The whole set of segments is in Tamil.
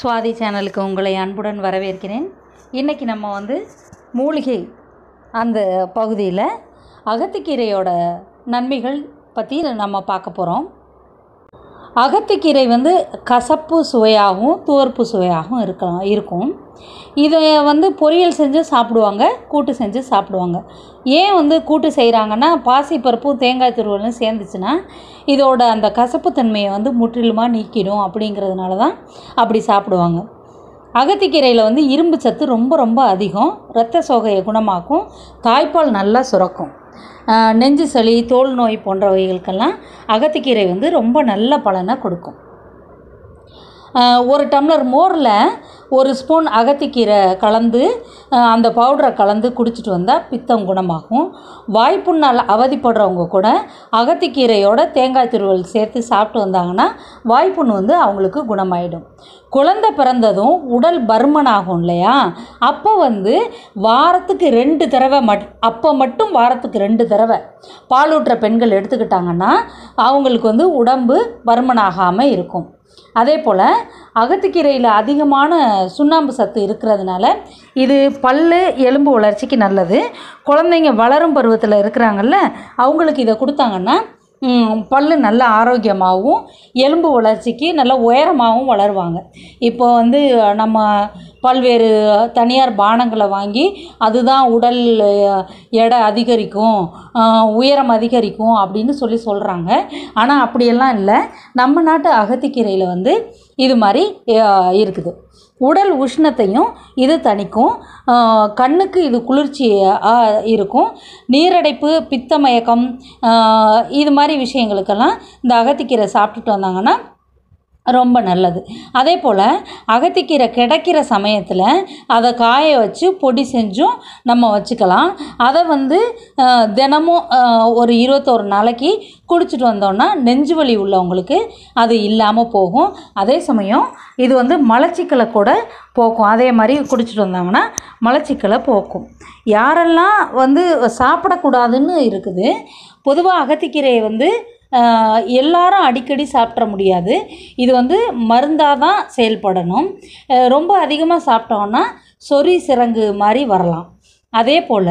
சுவாதி சேனலுக்கு உங்களை அன்புடன் வரவேற்கிறேன் இன்றைக்கி நம்ம வந்து மூலிகை அந்த பகுதியில் அகத்திக்கீரையோட நன்மைகள் பற்றி நம்ம பார்க்க போகிறோம் அகத்திக்கீரை வந்து கசப்பு சுவையாகவும் துவர்ப்பு சுவையாகவும் இருக்கலாம் இருக்கும் இதை வந்து பொரியல் செஞ்சு சாப்பிடுவாங்க கூட்டு செஞ்சு சாப்பிடுவாங்க ஏன் வந்து கூட்டு செய்கிறாங்கன்னா பாசிப்பருப்பும் தேங்காய் துருவலும் சேர்ந்துச்சுன்னா இதோட அந்த கசப்பு தன்மையை வந்து முற்றிலுமாக நீக்கிடும் அப்படிங்கிறதுனால தான் அப்படி சாப்பிடுவாங்க அகத்திக்கீரையில் வந்து இரும்பு சத்து ரொம்ப ரொம்ப அதிகம் இரத்த சோகையை குணமாக்கும் தாய்ப்பால் நல்லா சுரக்கும் நெஞ்சு சளி தோல் நோய் போன்றவைகளுக்கெல்லாம் அகத்திக்கீரை வந்து ரொம்ப நல்ல பலனை கொடுக்கும் ஒரு டம்ளர் மோரில் ஒரு ஸ்பூன் அகத்திக்கீரை கலந்து அந்த பவுடரை கலந்து குடிச்சிட்டு வந்தால் பித்தம் குணமாகும் வாய்ப்புண்ணால் அவதிப்படுறவங்க கூட அகத்திக்கீரையோட தேங்காய் துருவல் சேர்த்து சாப்பிட்டு வந்தாங்கன்னா வாய்ப்புண் வந்து அவங்களுக்கு குணமாயிடும் குழந்தை பிறந்ததும் உடல் பருமனாகும் ஆகும் இல்லையா அப்போ வந்து வாரத்துக்கு ரெண்டு தடவை மட் அப்போ மட்டும் வாரத்துக்கு ரெண்டு தடவை பாலூற்ற பெண்கள் எடுத்துக்கிட்டாங்கன்னா அவங்களுக்கு வந்து உடம்பு பருமனாகாமல் இருக்கும் அதே போல் அகத்துக்கீரையில் அதிகமான சுண்ணாம்பு சத்து இருக்கிறதுனால இது பல் எலும்பு வளர்ச்சிக்கு நல்லது குழந்தைங்க வளரும் பருவத்தில் இருக்கிறாங்கல்ல அவங்களுக்கு இதை கொடுத்தாங்கன்னா பல் நல்ல ஆரோக்கியமாகவும் எலும்பு வளர்ச்சிக்கு நல்ல உயரமாகவும் வளருவாங்க இப்போ வந்து நம்ம பல்வேறு தனியார் பானங்களை வாங்கி அதுதான் உடல் எடை அதிகரிக்கும் உயரம் அதிகரிக்கும் அப்படின்னு சொல்லி சொல்கிறாங்க ஆனால் அப்படியெல்லாம் இல்லை நம்ம நாட்டு அகத்திக்கீரையில் வந்து இது மாதிரி இருக்குது உடல் உஷ்ணத்தையும் இது தணிக்கும் கண்ணுக்கு இது குளிர்ச்சி இருக்கும் நீரடைப்பு பித்தமயக்கம் இது மாதிரி விஷயங்களுக்கெல்லாம் இந்த அகத்திக்கீரை சாப்பிட்டுட்டு வந்தாங்கன்னா ரொம்ப நல்லது அதே போல் அகத்திக்கீரை கிடைக்கிற சமயத்தில் அதை காய வச்சு பொடி செஞ்சும் நம்ம வச்சுக்கலாம் அதை வந்து தினமும் ஒரு இருபத்தோரு நாளைக்கு குடிச்சிட்டு வந்தோம்னா நெஞ்சு வலி உள்ளவங்களுக்கு அது இல்லாமல் போகும் அதே சமயம் இது வந்து மலச்சிக்கலை கூட போக்கும் அதே மாதிரி குடிச்சிட்டு வந்தாங்கன்னா மலச்சிக்கலை போக்கும் யாரெல்லாம் வந்து சாப்பிடக்கூடாதுன்னு இருக்குது பொதுவாக அகத்திக்கீரையை வந்து எல்லாரும் அடிக்கடி சாப்பிட்ற முடியாது இது வந்து மருந்தாக தான் செயல்படணும் ரொம்ப அதிகமாக சாப்பிட்டோன்னா சொறி சிறங்கு மாதிரி வரலாம் அதே போல்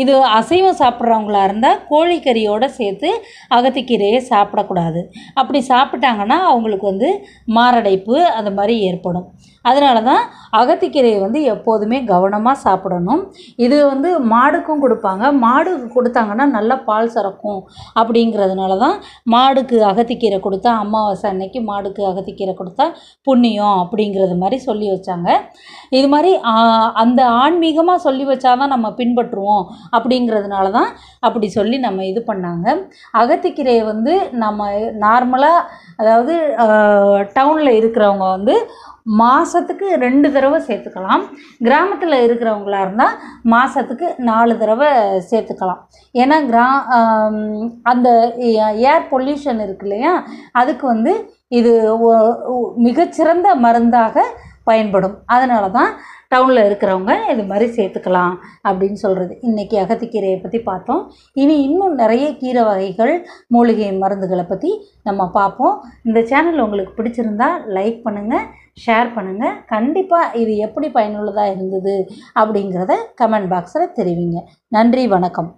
இது அசைவம் சாப்பிட்றவங்களா இருந்தால் கோழிக்கறியோடு சேர்த்து அகத்திக்கீரையை சாப்பிடக்கூடாது அப்படி சாப்பிட்டாங்கன்னா அவங்களுக்கு வந்து மாரடைப்பு அது மாதிரி ஏற்படும் அதனால தான் அகத்திக்கீரையை வந்து எப்போதுமே கவனமாக சாப்பிடணும் இது வந்து மாடுக்கும் கொடுப்பாங்க மாடு கொடுத்தாங்கன்னா நல்லா பால் சுரக்கும் அப்படிங்கிறதுனால தான் மாடுக்கு அகத்திக்கீரை கொடுத்தா அமாவாசை அன்னைக்கு மாடுக்கு அகத்திக்கீரை கொடுத்தா புண்ணியம் அப்படிங்கிறது மாதிரி சொல்லி வச்சாங்க இது மாதிரி அந்த ஆன்மீகமாக சொல்லி வச்சாதான் நம்ம பின்பற்றுவோம் அப்படிங்கிறதுனால தான் அப்படி சொல்லி நம்ம இது பண்ணாங்க அகத்திக்கீரையை வந்து நம்ம நார்மலாக அதாவது டவுனில் இருக்கிறவங்க வந்து மாதத்துக்கு ரெண்டு தடவை சேர்த்துக்கலாம் கிராமத்தில் இருக்கிறவங்களா இருந்தால் மாதத்துக்கு நாலு தடவை சேர்த்துக்கலாம் ஏன்னா கிரா அந்த ஏர் பொல்யூஷன் இருக்கு இல்லையா அதுக்கு வந்து இது மிகச்சிறந்த மருந்தாக பயன்படும் அதனால தான் டவுனில் இருக்கிறவங்க இது மாதிரி சேர்த்துக்கலாம் அப்படின்னு சொல்கிறது இன்றைக்கி அகத்திக்கீரையை பற்றி பார்த்தோம் இனி இன்னும் நிறைய கீரை வகைகள் மூலிகை மருந்துகளை பற்றி நம்ம பார்ப்போம் இந்த சேனல் உங்களுக்கு பிடிச்சிருந்தா லைக் பண்ணுங்கள் ஷேர் பண்ணுங்கள் கண்டிப்பாக இது எப்படி பயனுள்ளதாக இருந்தது அப்படிங்கிறத கமெண்ட் பாக்ஸில் தெரிவிங்க நன்றி வணக்கம்